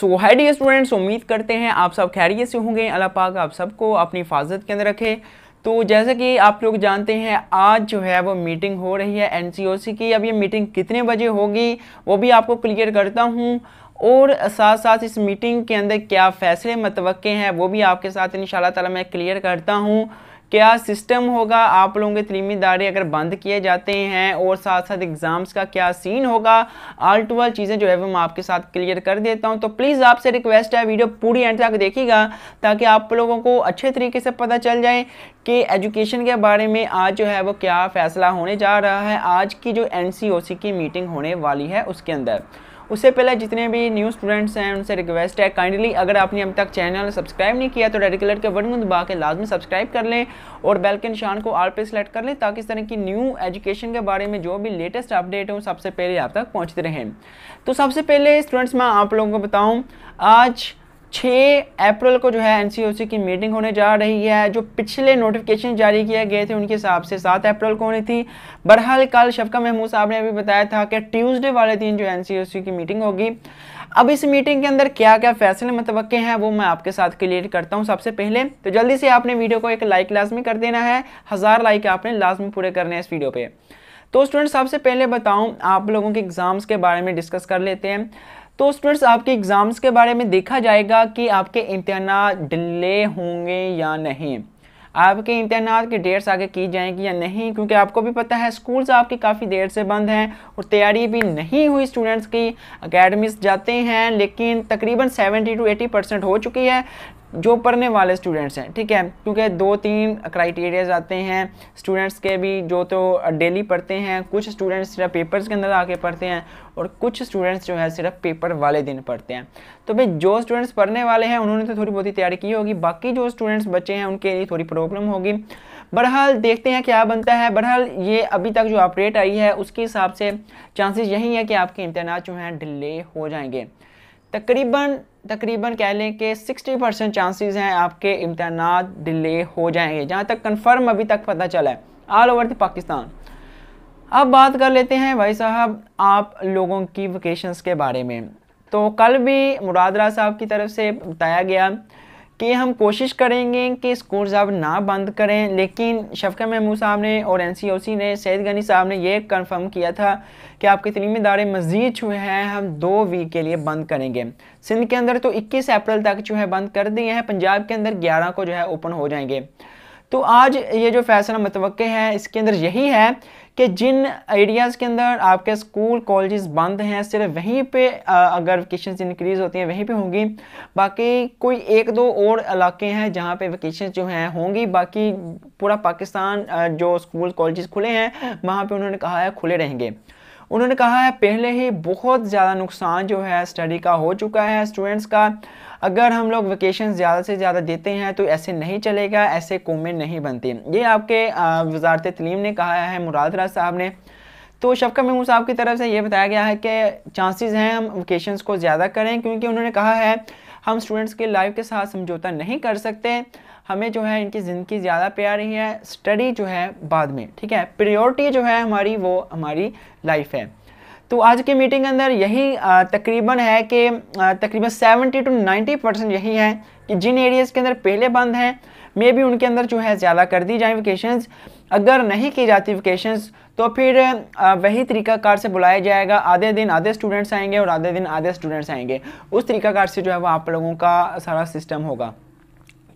सो है D students उम्मीद करते हैं आप सब खैरियत से होंगे अल्लाह पाक आप सबको अपनी हिफाजत के अंदर रखे तो जैसे कि आप लोग जानते हैं आज जो है वो मीटिंग हो रही है एनसीओसी की अब ये मीटिंग कितने बजे होगी वो भी आपको क्लियर करता हूँ और साथ साथ इस मीटिंग के अंदर क्या फ़ैसले मतवक़े हैं वो भी आपके साथ इन शाह मैं क्लियर करता हूँ क्या सिस्टम होगा आप लोगों के तलीमी दारे अगर बंद किए जाते हैं और साथ साथ एग्ज़ाम्स का क्या सीन होगा आल टू आल चीज़ें जो है वो मैं आपके साथ क्लियर कर देता हूँ तो प्लीज़ आपसे रिक्वेस्ट है वीडियो पूरी एंड तक देखिएगा ताकि आप लोगों को अच्छे तरीके से पता चल जाए कि एजुकेशन के बारे में आज जो है वो क्या फ़ैसला होने जा रहा है आज की जो एन की मीटिंग होने वाली है उसके अंदर उससे पहले जितने भी न्यू स्टूडेंट्स हैं उनसे रिक्वेस्ट है काइंडली अगर आपने अब तक चैनल सब्सक्राइब नहीं किया तो रेड कलर के बटन दबा के लाजमी सब्सक्राइब कर लें और बेल के निशान को आल पे सेलेक्ट कर लें ताकि इस तरह की न्यू एजुकेशन के बारे में जो भी लेटेस्ट अपडेट हो सबसे पहले आप तक पहुँचते रहें तो सबसे पहले स्टूडेंट्स मैं आप लोगों को बताऊँ आज छः अप्रैल को जो है एनसीओसी की मीटिंग होने जा रही है जो पिछले नोटिफिकेशन जारी किए गए थे उनके हिसाब से सात अप्रैल को होनी थी बरहाल कल शफका महमूद साहब ने अभी बताया था कि ट्यूसडे वाले दिन जो एनसीओसी की मीटिंग होगी अब इस मीटिंग के अंदर क्या क्या फैसले मुतवक़े हैं वो मैं आपके साथ क्लियर करता हूँ सबसे पहले तो जल्दी से आपने वीडियो को एक लाइक लाजमी कर देना है हज़ार लाइक आपने लाजमी पूरे करने हैं इस वीडियो पर तो स्टूडेंट सबसे पहले बताऊँ आप लोगों के एग्ज़ाम्स के बारे में डिस्कस कर लेते हैं तो स्टूडेंट्स आपके एग्ज़ाम्स के बारे में देखा जाएगा कि आपके इम्तहान डिले होंगे या नहीं आपके इम्तहान की डेट्स आगे की जाएंगी या नहीं क्योंकि आपको भी पता है स्कूल्स आपके काफ़ी देर से बंद हैं और तैयारी भी नहीं हुई स्टूडेंट्स की अकेडमीज जाते हैं लेकिन तकरीबन 70 टू 80 परसेंट हो चुकी है जो पढ़ने वाले स्टूडेंट्स हैं ठीक है क्योंकि दो तीन क्राइटेरियाज आते हैं स्टूडेंट्स के भी जो तो डेली पढ़ते हैं कुछ स्टूडेंट्स सिर्फ पेपर्स के अंदर आके पढ़ते हैं और कुछ स्टूडेंट्स जो है सिर्फ पेपर वाले दिन पढ़ते हैं तो भाई जो स्टूडेंट्स पढ़ने वाले हैं उन्होंने तो थोड़ी बहुत ही तैयारी की होगी बाकी जो स्टूडेंट्स बचे हैं उनके लिए थोड़ी प्रॉब्लम होगी बहरहाल देखते हैं क्या बनता है बहरहाल ये अभी तक जो अपडेट आई है उसके हिसाब से चांसेस यही है कि आपके इम्तहान जो हैं डिले हो जाएंगे तकरीबन तकरीबन कह लें कि 60 परसेंट चांसेस हैं आपके इम्तहान डिले हो जाएंगे जहाँ तक कंफर्म अभी तक पता चला है ऑल ओवर द पाकिस्तान अब बात कर लेते हैं भाई साहब आप लोगों की वकेशंस के बारे में तो कल भी मुरादरा साहब की तरफ से बताया गया कि हम कोशिश करेंगे कि स्कूल अब ना बंद करें लेकिन शफका महमूद साहब ने और एन सी ओ सी ने सैद गनी साहब ने यह कन्फर्म किया था कि आपके तलीम इदारे मज़ीद जो हैं हम दो वीक के लिए बंद करेंगे सिंध के अंदर तो इक्कीस अप्रैल तक जो है बंद कर दिए हैं पंजाब के अंदर ग्यारह को जो है ओपन हो जाएंगे तो आज ये जो फैसला मतव है इसके अंदर यही है कि जिन एरियाज़ के अंदर आपके स्कूल कॉलेज बंद हैं सिर्फ वहीं पे अगर वेकेशन इंक्रीज़ होती हैं वहीं पे होंगी बाकी कोई एक दो और इलाके हैं जहाँ पे वेकेशन जो हैं होंगी बाकी पूरा पाकिस्तान जो स्कूल कॉलेज खुले हैं वहाँ पे उन्होंने कहा है खुले रहेंगे उन्होंने कहा है पहले ही बहुत ज़्यादा नुकसान जो है स्टडी का हो चुका है स्टूडेंट्स का अगर हम लोग वेकेशन ज़्यादा से ज़्यादा देते हैं तो ऐसे नहीं चलेगा ऐसे कोमेंट नहीं बनती ये आपके वजारत तलीम ने कहा है मुरादरा साहब ने तो शफका महमूद साहब की तरफ से ये बताया गया है कि चांसेस हैं हम वोकेशन को ज़्यादा करें क्योंकि उन्होंने कहा है हम स्टूडेंट्स के लाइफ के साथ समझौता नहीं कर सकते हमें जो है इनकी ज़िंदगी ज़्यादा प्यारी है स्टडी जो है बाद में ठीक है प्रियोरिटी जो है हमारी वो हमारी लाइफ है तो आज की मीटिंग के अंदर यही तकरीबन है कि तकरीबन 70 टू 90 परसेंट यही है कि जिन एरियाज़ के अंदर पहले बंद हैं मे भी उनके अंदर जो है ज़्यादा कर दी जाए वेकेशन अगर नहीं की जाती वेकेशन तो फिर वही तरीकाकार से बुलाया जाएगा आधे दिन आधे स्टूडेंट्स आएंगे और आधे दिन आधे स्टूडेंट्स आएंगे उस तरीकाकार से जो है वो आप लोगों का सारा सिस्टम होगा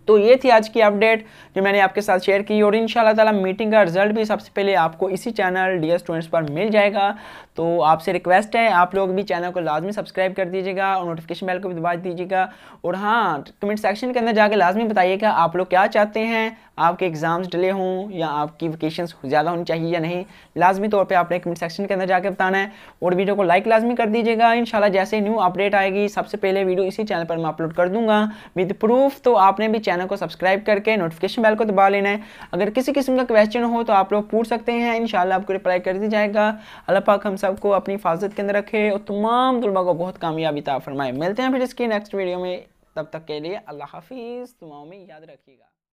तो ये थी आज की अपडेट जो मैंने आपके साथ शेयर की और इन ताला मीटिंग का रिजल्ट भी सबसे पहले आपको इसी चैनल डी स्टूडेंट्स पर मिल जाएगा तो आपसे रिक्वेस्ट है आप लोग भी चैनल को लाजमी सब्सक्राइब कर दीजिएगा और नोटिफिकेशन बेल को भी दबा दीजिएगा और हाँ कमेंट सेक्शन के अंदर जाकर लाजमी बताइएगा आप लोग क्या चाहते हैं आपके एग्ज़ाम्स डिले हों या आपकी वेकेशन ज़्यादा होनी चाहिए या नहीं लाजमी तौर पर आपने कमेंट सेक्शन के अंदर जाकर बताना है और वीडियो को लाइक लाजमी कर दीजिएगा इन जैसे न्यू अपडेट आएगी सबसे पहले वीडियो इसी चैनल पर मैं अपलोड कर दूंगा विद प्रूफ तो आपने भी चैनल को सब्सक्राइब करके नोटिफिकेशन बेल को दबा लेना है अगर किसी किस्म का क्वेश्चन हो तो आप लोग पूछ सकते हैं इन आपको रिप्लाई कर दी जाएगा अल्लाह पाक हम सबको अपनी हिफाजत के अंदर रखे और तमाम तलबा को बहुत कामयाबी ता फरमाए मिलते हैं फिर इसकी नेक्स्ट वीडियो में तब तक के लिए अल्लाह हाफिज़ तुमाओं में याद रखिएगा